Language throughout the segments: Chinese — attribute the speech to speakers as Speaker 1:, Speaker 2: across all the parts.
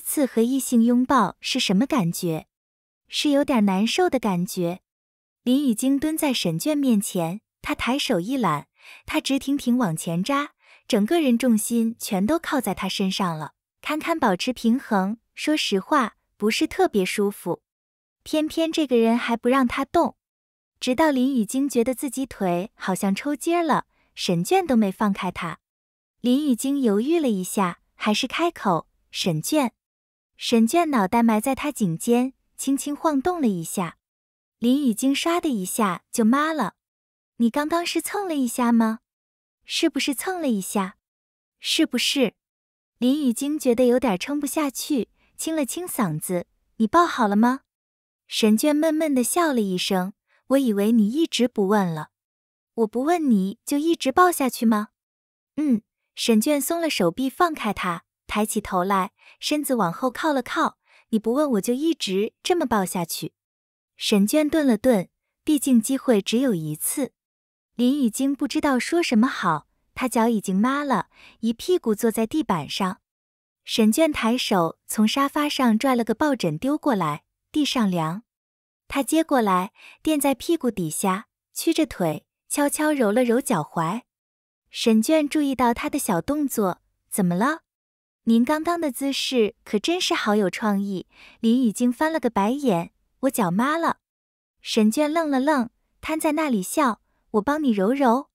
Speaker 1: 次和异性拥抱是什么感觉？是有点难受的感觉。林雨晶蹲在沈倦面前，他抬手一揽，他直挺挺往前扎，整个人重心全都靠在他身上了，堪堪保持平衡。说实话，不是特别舒服。偏偏这个人还不让他动，直到林雨晶觉得自己腿好像抽筋了，沈倦都没放开他。林雨晶犹豫了一下，还是开口：“沈倦。”沈倦脑袋埋在他颈间，轻轻晃动了一下，林雨惊唰的一下就麻了。你刚刚是蹭了一下吗？是不是蹭了一下？是不是？林雨晶觉得有点撑不下去，清了清嗓子。你抱好了吗？沈倦闷闷地笑了一声。我以为你一直不问了，我不问你就一直抱下去吗？嗯。沈倦松了手臂，放开他。抬起头来，身子往后靠了靠。你不问，我就一直这么抱下去。沈倦顿了顿，毕竟机会只有一次。林雨惊不知道说什么好，她脚已经麻了，一屁股坐在地板上。沈倦抬手从沙发上拽了个抱枕丢过来，地上凉，他接过来垫在屁股底下，屈着腿悄悄揉了揉脚踝。沈倦注意到他的小动作，怎么了？您刚刚的姿势可真是好有创意。林雨静翻了个白眼，我脚麻了。沈倦愣了愣，瘫在那里笑。我帮你揉揉。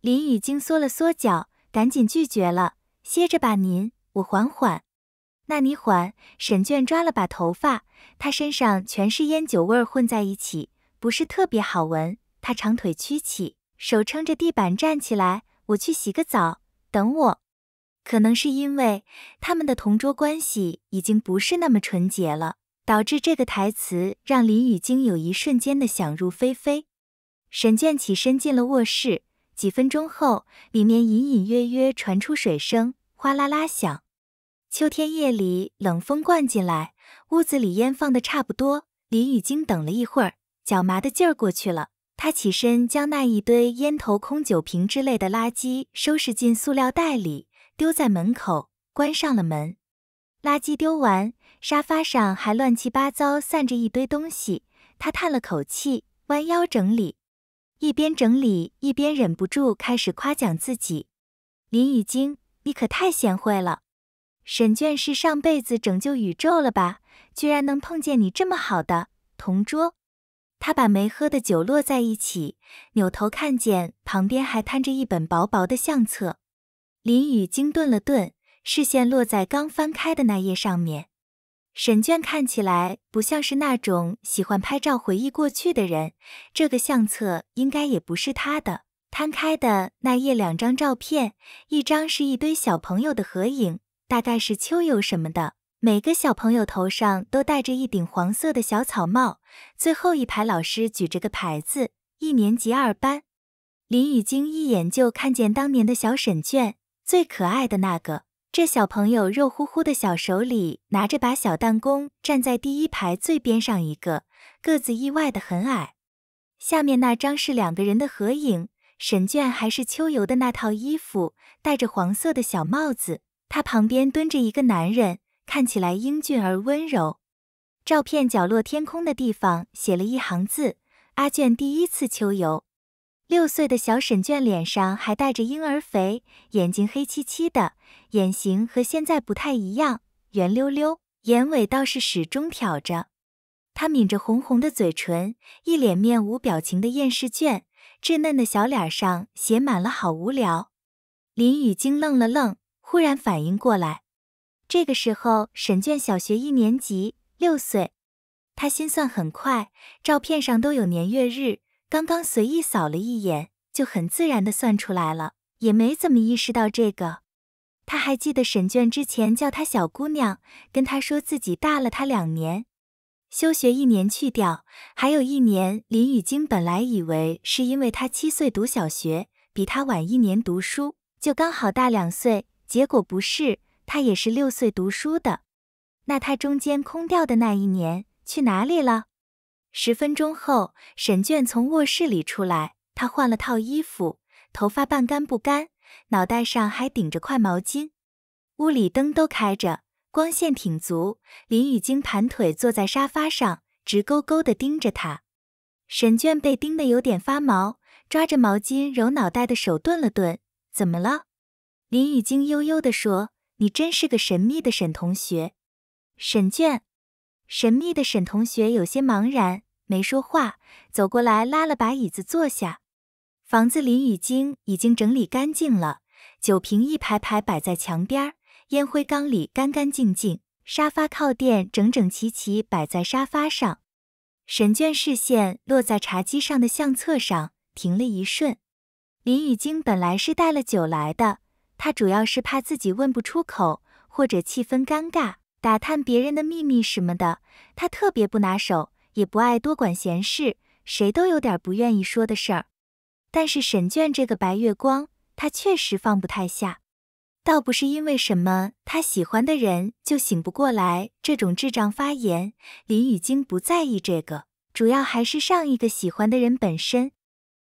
Speaker 1: 林雨静缩了缩脚，赶紧拒绝了。歇着吧，您，我缓缓。那你缓。沈倦抓了把头发，他身上全是烟酒味混在一起，不是特别好闻。他长腿曲起，手撑着地板站起来。我去洗个澡，等我。可能是因为他们的同桌关系已经不是那么纯洁了，导致这个台词让林雨晶有一瞬间的想入非非。沈倦起身进了卧室，几分钟后，里面隐隐约约传出水声，哗啦啦响。秋天夜里冷风灌进来，屋子里烟放的差不多。林雨晶等了一会儿，脚麻的劲儿过去了，她起身将那一堆烟头、空酒瓶之类的垃圾收拾进塑料袋里。丢在门口，关上了门。垃圾丢完，沙发上还乱七八糟散着一堆东西。他叹了口气，弯腰整理，一边整理一边忍不住开始夸奖自己：“林雨晶，你可太贤惠了！沈倦是上辈子拯救宇宙了吧？居然能碰见你这么好的同桌。”他把没喝的酒摞在一起，扭头看见旁边还摊着一本薄薄的相册。林雨惊顿了顿，视线落在刚翻开的那页上面。沈倦看起来不像是那种喜欢拍照回忆过去的人，这个相册应该也不是他的。摊开的那页两张照片，一张是一堆小朋友的合影，大概是秋游什么的。每个小朋友头上都戴着一顶黄色的小草帽，最后一排老师举着个牌子，一年级二班。林雨晶一眼就看见当年的小沈倦。最可爱的那个，这小朋友肉乎乎的小手里拿着把小弹弓，站在第一排最边上一个，个子意外的很矮。下面那张是两个人的合影，沈卷还是秋游的那套衣服，戴着黄色的小帽子，他旁边蹲着一个男人，看起来英俊而温柔。照片角落天空的地方写了一行字：阿卷第一次秋游。六岁的小沈倦脸上还带着婴儿肥，眼睛黑漆漆的，眼型和现在不太一样，圆溜溜，眼尾倒是始终挑着。他抿着红红的嘴唇，一脸面无表情的验试卷，稚嫩的小脸上写满了好无聊。林雨惊愣了愣，忽然反应过来，这个时候沈倦小学一年级，六岁，他心算很快，照片上都有年月日。刚刚随意扫了一眼，就很自然的算出来了，也没怎么意识到这个。他还记得沈倦之前叫他小姑娘，跟他说自己大了他两年，休学一年去掉，还有一年。林雨晶本来以为是因为他七岁读小学，比他晚一年读书，就刚好大两岁，结果不是，他也是六岁读书的，那他中间空掉的那一年去哪里了？十分钟后，沈倦从卧室里出来，他换了套衣服，头发半干不干，脑袋上还顶着块毛巾。屋里灯都开着，光线挺足。林雨晶盘腿坐在沙发上，直勾勾地盯着他。沈倦被盯得有点发毛，抓着毛巾揉脑袋的手顿了顿。怎么了？林雨晶悠悠地说：“你真是个神秘的沈同学，沈倦。”神秘的沈同学有些茫然，没说话，走过来拉了把椅子坐下。房子里雨经已经整理干净了，酒瓶一排排摆在墙边，烟灰缸里干干净净，沙发靠垫整整齐齐摆在沙发上。沈倦视线落在茶几上的相册上，停了一瞬。林雨晶本来是带了酒来的，她主要是怕自己问不出口，或者气氛尴尬。打探别人的秘密什么的，他特别不拿手，也不爱多管闲事。谁都有点不愿意说的事儿，但是沈倦这个白月光，他确实放不太下。倒不是因为什么他喜欢的人就醒不过来这种智障发言，林语晶不在意这个，主要还是上一个喜欢的人本身。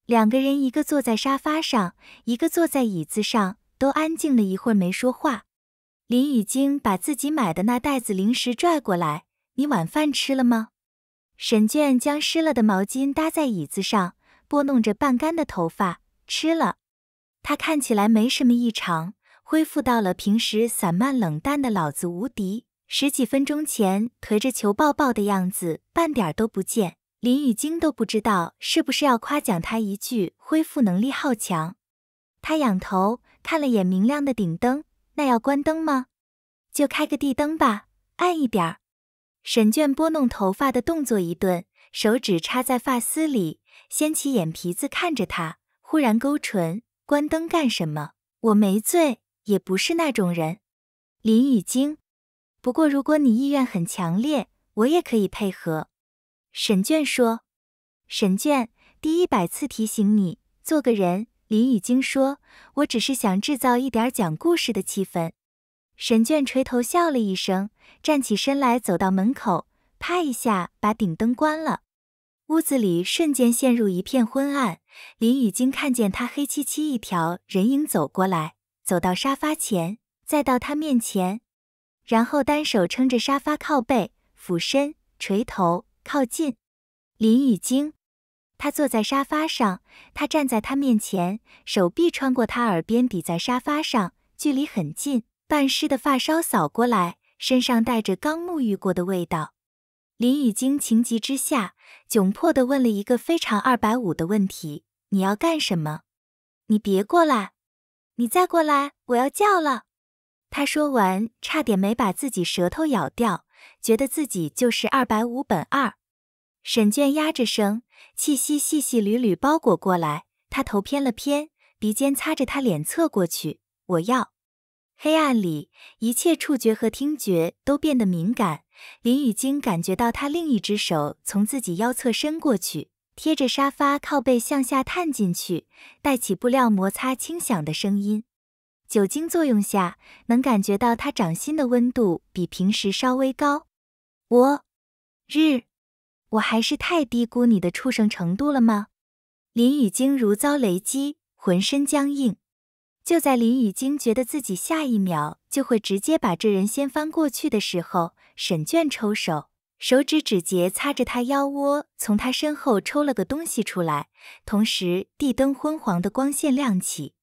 Speaker 1: 两个人一个坐在沙发上，一个坐在椅子上，都安静了一会儿没说话。林雨晶把自己买的那袋子零食拽过来。你晚饭吃了吗？沈倦将湿了的毛巾搭在椅子上，拨弄着半干的头发。吃了。他看起来没什么异常，恢复到了平时散漫冷淡的老子无敌。十几分钟前颓着求抱抱的样子半点都不见。林雨晶都不知道是不是要夸奖他一句恢复能力好强。他仰头看了眼明亮的顶灯。那要关灯吗？就开个地灯吧，暗一点儿。沈倦拨弄头发的动作一顿，手指插在发丝里，掀起眼皮子看着他，忽然勾唇：“关灯干什么？我没醉，也不是那种人。”林雨晶。不过如果你意愿很强烈，我也可以配合。”沈倦说。“沈倦，第一百次提醒你，做个人。”林雨晶说：“我只是想制造一点讲故事的气氛。”沈倦垂头笑了一声，站起身来，走到门口，啪一下把顶灯关了，屋子里瞬间陷入一片昏暗。林雨晶看见他黑漆漆一条人影走过来，走到沙发前，再到他面前，然后单手撑着沙发靠背，俯身垂头靠近林雨晶。他坐在沙发上，他站在他面前，手臂穿过他耳边抵在沙发上，距离很近，半湿的发梢扫过来，身上带着刚沐浴过的味道。林雨晶情急之下，窘迫地问了一个非常二百五的问题：“你要干什么？你别过来！你再过来，我要叫了！”他说完，差点没把自己舌头咬掉，觉得自己就是二百五本二。沈倦压着声，气息细细缕缕包裹过来，他头偏了偏，鼻尖擦着他脸侧过去。我要。黑暗里，一切触觉和听觉都变得敏感。林雨晶感觉到他另一只手从自己腰侧伸过去，贴着沙发靠背向下探进去，带起布料摩擦轻响的声音。酒精作用下，能感觉到他掌心的温度比平时稍微高。我日。我还是太低估你的畜生程度了吗？林雨晶如遭雷击，浑身僵硬。就在林雨晶觉得自己下一秒就会直接把这人掀翻过去的时候，沈倦抽手，手指指节擦着他腰窝，从他身后抽了个东西出来，同时地灯昏黄的光线亮起。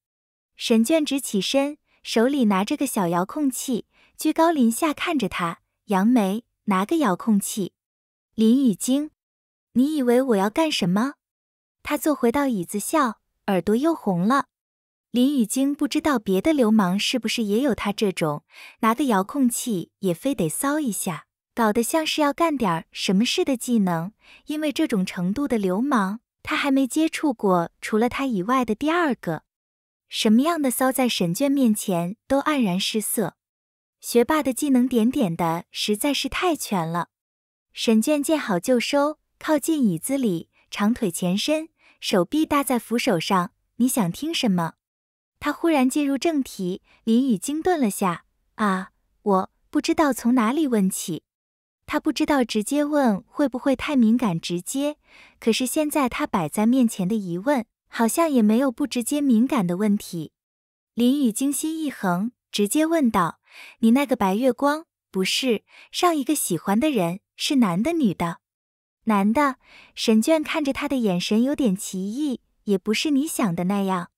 Speaker 1: 沈倦直起身，手里拿着个小遥控器，居高临下看着他，杨梅拿个遥控器。林雨晶，你以为我要干什么？他坐回到椅子，笑，耳朵又红了。林雨晶不知道别的流氓是不是也有他这种，拿个遥控器也非得骚一下，搞得像是要干点儿什么似的技能。因为这种程度的流氓，他还没接触过，除了他以外的第二个，什么样的骚在沈倦面前都黯然失色。学霸的技能点点的实在是太全了。沈倦见好就收，靠近椅子里，长腿前伸，手臂搭在扶手上。你想听什么？他忽然进入正题，林雨惊顿了下，啊，我不知道从哪里问起。他不知道直接问会不会太敏感直接，可是现在他摆在面前的疑问，好像也没有不直接敏感的问题。林雨惊心一横，直接问道：“你那个白月光，不是上一个喜欢的人？”是男的，女的？男的。沈倦看着他的眼神有点奇异，也不是你想的那样。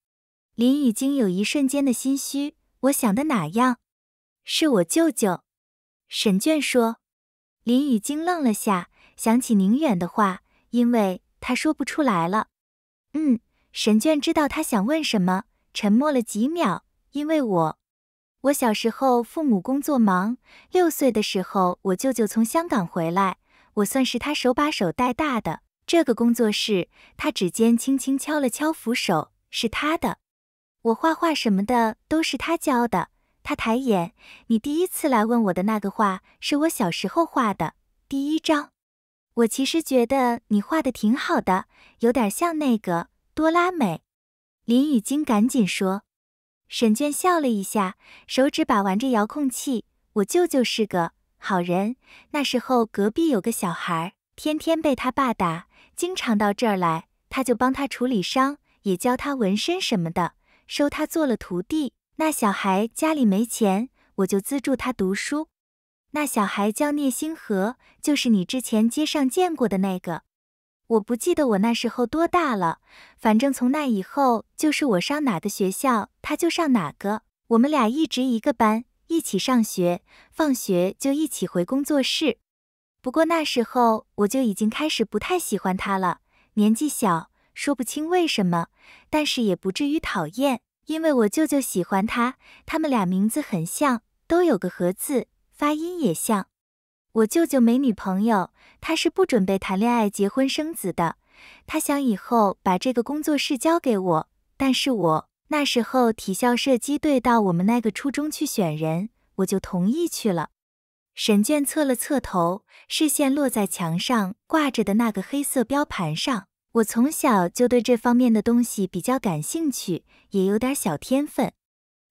Speaker 1: 林雨惊有一瞬间的心虚，我想的哪样？是我舅舅。沈倦说。林雨惊愣了下，想起宁远的话，因为他说不出来了。嗯。沈倦知道他想问什么，沉默了几秒，因为我。我小时候父母工作忙，六岁的时候我舅舅从香港回来，我算是他手把手带大的。这个工作室，他指尖轻轻敲了敲扶手，是他的。我画画什么的都是他教的。他抬眼，你第一次来问我的那个画，是我小时候画的。第一张，我其实觉得你画的挺好的，有点像那个多拉美。林雨晶赶紧说。沈倦笑了一下，手指把玩着遥控器。我舅舅是个好人。那时候隔壁有个小孩，天天被他爸打，经常到这儿来，他就帮他处理伤，也教他纹身什么的，收他做了徒弟。那小孩家里没钱，我就资助他读书。那小孩叫聂星河，就是你之前街上见过的那个。我不记得我那时候多大了，反正从那以后就是我上哪个学校，他就上哪个。我们俩一直一个班，一起上学，放学就一起回工作室。不过那时候我就已经开始不太喜欢他了，年纪小，说不清为什么，但是也不至于讨厌，因为我舅舅喜欢他，他们俩名字很像，都有个“和”字，发音也像。我舅舅没女朋友，他是不准备谈恋爱、结婚、生子的。他想以后把这个工作室交给我，但是我那时候体校射击队到我们那个初中去选人，我就同意去了。沈倦侧了侧头，视线落在墙上挂着的那个黑色标盘上。我从小就对这方面的东西比较感兴趣，也有点小天分。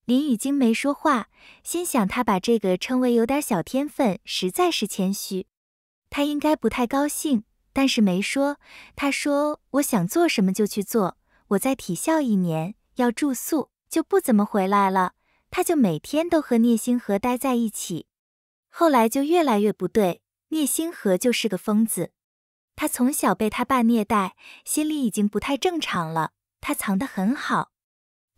Speaker 1: 林雨晶没说话，心想他把这个称为有点小天分，实在是谦虚。他应该不太高兴，但是没说。他说我想做什么就去做。我在体校一年，要住宿，就不怎么回来了。他就每天都和聂星河待在一起，后来就越来越不对。聂星河就是个疯子，他从小被他爸虐待，心里已经不太正常了。他藏得很好。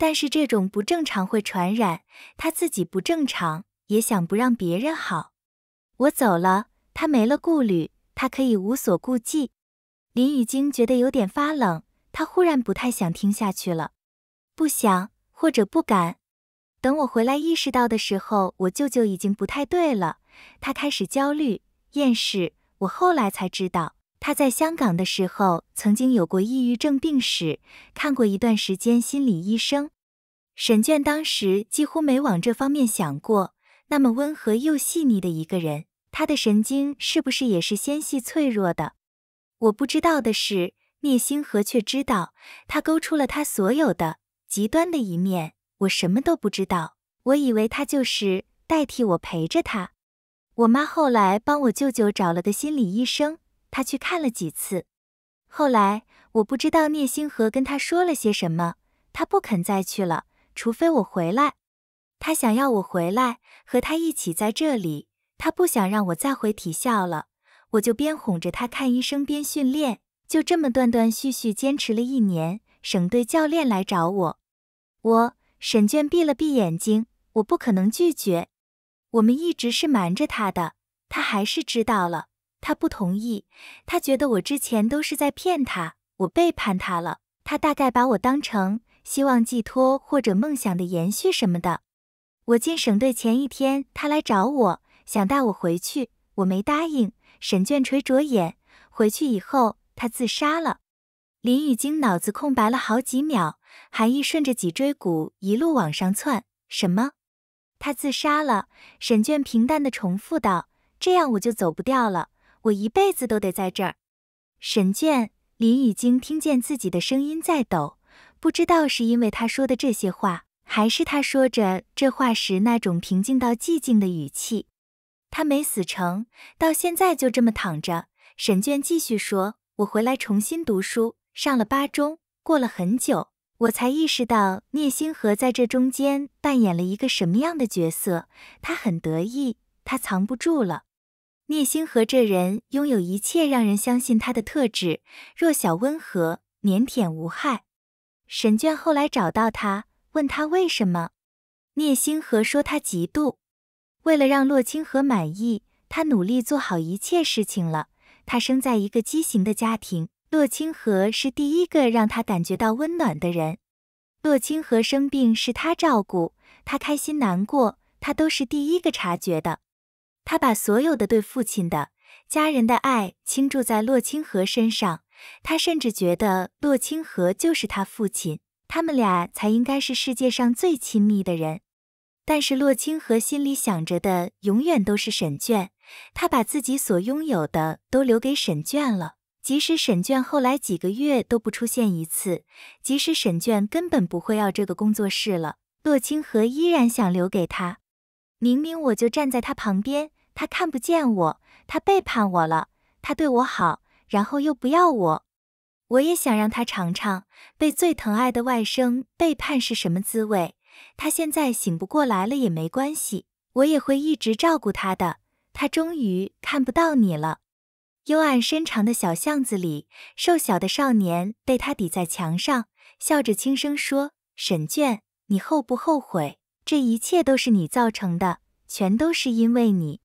Speaker 1: 但是这种不正常会传染，他自己不正常，也想不让别人好。我走了，他没了顾虑，他可以无所顾忌。林雨惊觉得有点发冷，他忽然不太想听下去了，不想或者不敢。等我回来意识到的时候，我舅舅已经不太对了，他开始焦虑、厌世。我后来才知道。他在香港的时候曾经有过抑郁症病史，看过一段时间心理医生。沈倦当时几乎没往这方面想过，那么温和又细腻的一个人，他的神经是不是也是纤细脆弱的？我不知道的是，聂星河却知道，他勾出了他所有的极端的一面。我什么都不知道，我以为他就是代替我陪着他。我妈后来帮我舅舅找了个心理医生。他去看了几次，后来我不知道聂星河跟他说了些什么，他不肯再去了，除非我回来。他想要我回来和他一起在这里，他不想让我再回体校了。我就边哄着他看医生，边训练，就这么断断续续坚持了一年。省队教练来找我，我沈倦闭了闭眼睛，我不可能拒绝。我们一直是瞒着他的，他还是知道了。他不同意，他觉得我之前都是在骗他，我背叛他了。他大概把我当成希望寄托或者梦想的延续什么的。我进省队前一天，他来找我，想带我回去，我没答应。沈倦垂着眼，回去以后，他自杀了。林雨晶脑子空白了好几秒，寒意顺着脊椎骨一路往上窜。什么？他自杀了？沈倦平淡地重复道：“这样我就走不掉了。”我一辈子都得在这儿。沈倦，林已经听见自己的声音在抖，不知道是因为他说的这些话，还是他说着这话时那种平静到寂静的语气。他没死成，到现在就这么躺着。沈倦继续说：“我回来重新读书，上了八中。过了很久，我才意识到聂星河在这中间扮演了一个什么样的角色。他很得意，他藏不住了。”聂星河这人拥有一切让人相信他的特质：弱小、温和、腼腆、无害。沈倦后来找到他，问他为什么。聂星河说他嫉妒，为了让洛清河满意，他努力做好一切事情了。他生在一个畸形的家庭，洛清河是第一个让他感觉到温暖的人。洛清河生病是他照顾，他开心难过，他都是第一个察觉的。他把所有的对父亲的、家人的爱倾注在洛清河身上，他甚至觉得洛清河就是他父亲，他们俩才应该是世界上最亲密的人。但是洛清河心里想着的永远都是沈倦，他把自己所拥有的都留给沈倦了。即使沈倦后来几个月都不出现一次，即使沈倦根本不会要这个工作室了，洛清河依然想留给他。明明我就站在他旁边。他看不见我，他背叛我了，他对我好，然后又不要我。我也想让他尝尝被最疼爱的外甥背叛是什么滋味。他现在醒不过来了也没关系，我也会一直照顾他的。他终于看不到你了。幽暗深长的小巷子里，瘦小的少年被他抵在墙上，笑着轻声说：“沈倦，你后不后悔？这一切都是你造成的，全都是因为你。”